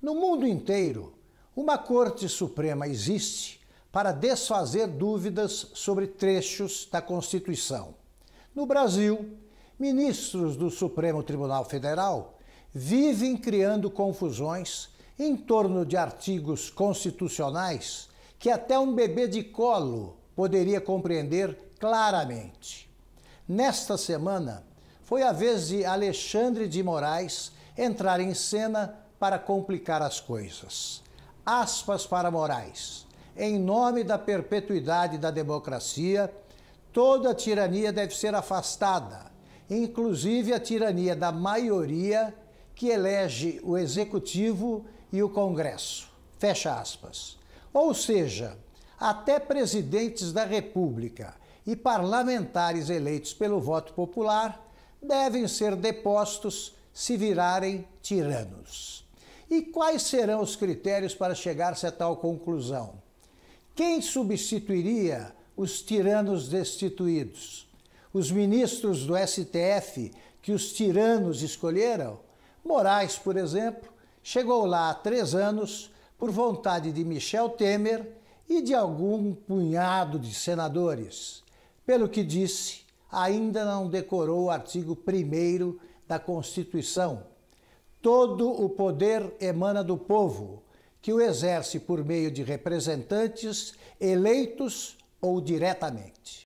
No mundo inteiro, uma Corte Suprema existe para desfazer dúvidas sobre trechos da Constituição. No Brasil, ministros do Supremo Tribunal Federal vivem criando confusões em torno de artigos constitucionais que até um bebê de colo poderia compreender claramente. Nesta semana, foi a vez de Alexandre de Moraes entrar em cena para complicar as coisas. Aspas para Moraes. Em nome da perpetuidade da democracia, toda tirania deve ser afastada, inclusive a tirania da maioria que elege o executivo e o Congresso. Fecha aspas. Ou seja, até presidentes da República e parlamentares eleitos pelo voto popular devem ser depostos se virarem tiranos. E quais serão os critérios para chegar-se a tal conclusão? Quem substituiria os tiranos destituídos? Os ministros do STF que os tiranos escolheram? Moraes, por exemplo, chegou lá há três anos por vontade de Michel Temer e de algum punhado de senadores. Pelo que disse, ainda não decorou o artigo 1 da Constituição Todo o poder emana do povo, que o exerce por meio de representantes eleitos ou diretamente.